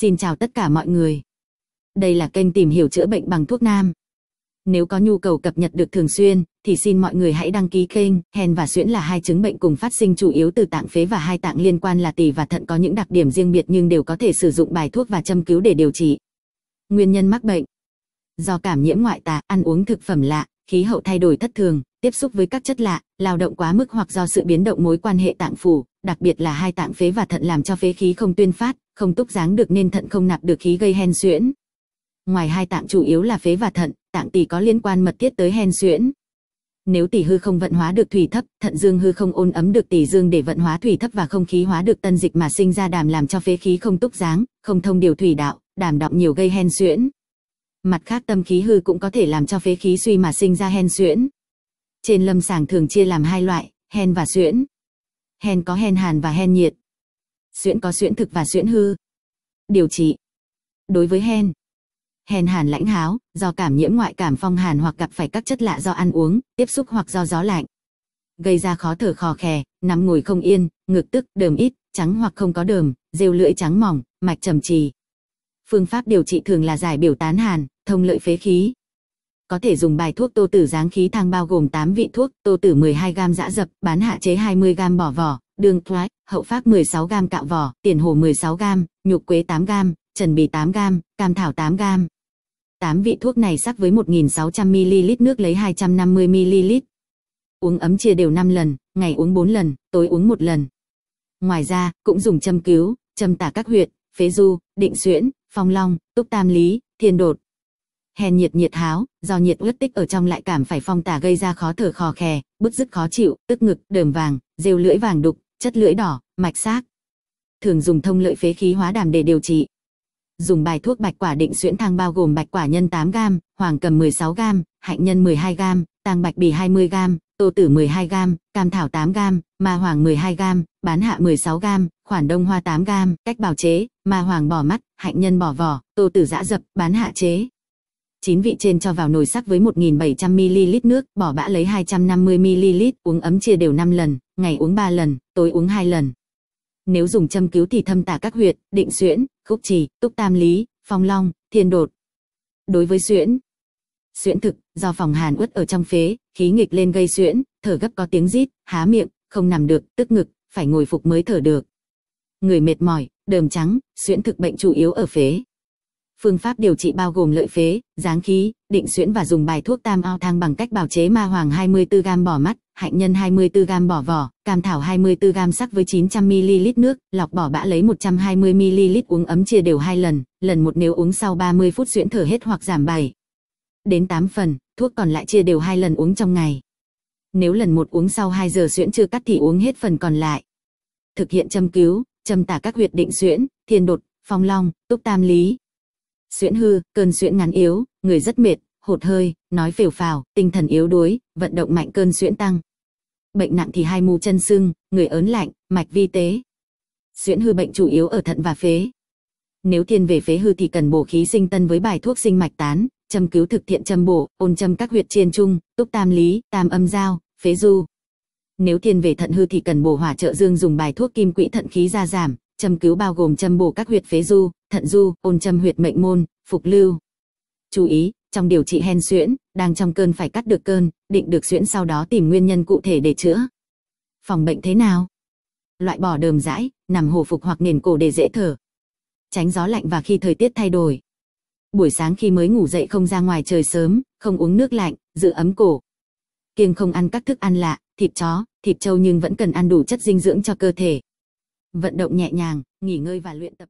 Xin chào tất cả mọi người. Đây là kênh tìm hiểu chữa bệnh bằng thuốc nam. Nếu có nhu cầu cập nhật được thường xuyên, thì xin mọi người hãy đăng ký kênh. Hen và suyễn là hai chứng bệnh cùng phát sinh chủ yếu từ tạng phế và hai tạng liên quan là tỳ và thận có những đặc điểm riêng biệt nhưng đều có thể sử dụng bài thuốc và châm cứu để điều trị. Nguyên nhân mắc bệnh Do cảm nhiễm ngoại tà, ăn uống thực phẩm lạ, khí hậu thay đổi thất thường, tiếp xúc với các chất lạ, lao động quá mức hoặc do sự biến động mối quan hệ tạng phủ, đặc biệt là hai tạng phế và thận làm cho phế khí không tuyên phát, không túc dáng được nên thận không nạp được khí gây hen suyễn. Ngoài hai tạng chủ yếu là phế và thận, tạng tỷ có liên quan mật thiết tới hen suyễn. Nếu tỷ hư không vận hóa được thủy thấp, thận dương hư không ôn ấm được tỷ dương để vận hóa thủy thấp và không khí hóa được tân dịch mà sinh ra đàm làm cho phế khí không túc dáng, không thông điều thủy đạo, đàm động nhiều gây hen suyễn. Mặt khác tâm khí hư cũng có thể làm cho phế khí suy mà sinh ra hen suyễn. Trên lâm sàng thường chia làm hai loại, hen và suyễn. Hen có hen hàn và hen nhiệt, xuyễn có xuyễn thực và xuyễn hư. Điều trị Đối với hen hen hàn lãnh háo, do cảm nhiễm ngoại cảm phong hàn hoặc gặp phải các chất lạ do ăn uống, tiếp xúc hoặc do gió lạnh. Gây ra khó thở khò khè, nằm ngồi không yên, ngực tức, đờm ít, trắng hoặc không có đờm, rêu lưỡi trắng mỏng, mạch trầm trì. Phương pháp điều trị thường là giải biểu tán hàn, thông lợi phế khí, có thể dùng bài thuốc tô tử giáng khí thang bao gồm 8 vị thuốc, tô tử 12 gam dã dập, bán hạ chế 20 gam bỏ vỏ, đường thoái, hậu phác 16g cạo vỏ, tiền hồ 16g, nhục quế 8g, trần bì 8g, cam thảo 8g. 8 vị thuốc này sắc với 1.600ml nước lấy 250ml. Uống ấm chia đều 5 lần, ngày uống 4 lần, tối uống 1 lần. Ngoài ra, cũng dùng châm cứu, châm tả các huyệt, phế du, định xuyễn, phong long, túc tam lý, thiên đột. Hèn nhiệt nhiệt háo, do nhiệt uất tích ở trong lại cảm phải phong tả gây ra khó thở khò khè, bứt rứt khó chịu, tức ngực, đờm vàng, rêu lưỡi vàng đục, chất lưỡi đỏ, mạch xác. Thường dùng thông lợi phế khí hóa đàm để điều trị. Dùng bài thuốc bạch quả định xuyễn thang bao gồm bạch quả nhân 8g, hoàng cầm 16g, hạnh nhân 12g, tàng bạch bì 20g, tô tử 12g, cam thảo 8g, ma hoàng 12g, bán hạ 16g, khoản đông hoa 8g, cách bào chế, ma hoàng bỏ mắt, hạnh nhân bỏ vỏ, tô tử giã dập, bán hạ chế, chín vị trên cho vào nồi sắc với 1.700ml nước, bỏ bã lấy 250ml, uống ấm chia đều 5 lần, ngày uống 3 lần, tối uống 2 lần. Nếu dùng châm cứu thì thâm tả các huyệt, định xuyễn, khúc trì, túc tam lý, phong long, thiên đột. Đối với xuyễn, xuyễn thực, do phòng hàn uất ở trong phế, khí nghịch lên gây xuyễn, thở gấp có tiếng rít, há miệng, không nằm được, tức ngực, phải ngồi phục mới thở được. Người mệt mỏi, đờm trắng, xuyễn thực bệnh chủ yếu ở phế, Phương pháp điều trị bao gồm lợi phế, giáng khí, định xuyễn và dùng bài thuốc tam ao thang bằng cách bào chế ma hoàng 24g bỏ mắt, hạnh nhân 24g bỏ vỏ, cam thảo 24g sắc với 900ml nước, lọc bỏ bã lấy 120ml uống ấm chia đều hai lần, lần một nếu uống sau 30 phút xuyễn thở hết hoặc giảm 7 đến 8 phần, thuốc còn lại chia đều hai lần uống trong ngày. Nếu lần một uống sau 2 giờ xuyễn chưa cắt thì uống hết phần còn lại. Thực hiện châm cứu, châm tả các huyệt định xuyễn, thiên đột, phong long, túc tam lý, xuyễn hư, cơn xuyễn ngắn yếu, người rất mệt, hụt hơi, nói phều phào, tinh thần yếu đuối, vận động mạnh cơn xuyễn tăng. Bệnh nặng thì hai mu chân sưng, người ớn lạnh, mạch vi tế. Xuyễn hư bệnh chủ yếu ở thận và phế. Nếu thiên về phế hư thì cần bổ khí sinh tân với bài thuốc sinh mạch tán, châm cứu thực thiện châm bổ, ôn châm các huyệt trên trung, túc tam lý, tam âm giao, phế du. Nếu thiên về thận hư thì cần bổ hỏa trợ dương dùng bài thuốc kim quỹ thận khí gia giảm, châm cứu bao gồm châm bổ các huyệt phế du, thận du, ôn châm huyệt mệnh môn, phục lưu. Chú ý, trong điều trị hen suyễn, đang trong cơn phải cắt được cơn, định được suyễn sau đó tìm nguyên nhân cụ thể để chữa. Phòng bệnh thế nào? Loại bỏ đờm rãi, nằm hồ phục hoặc nền cổ để dễ thở. Tránh gió lạnh và khi thời tiết thay đổi. Buổi sáng khi mới ngủ dậy không ra ngoài trời sớm, không uống nước lạnh, giữ ấm cổ. Kiêng không ăn các thức ăn lạ, thịt chó, thịt trâu nhưng vẫn cần ăn đủ chất dinh dưỡng cho cơ thể. Vận động nhẹ nhàng, nghỉ ngơi và luyện tập.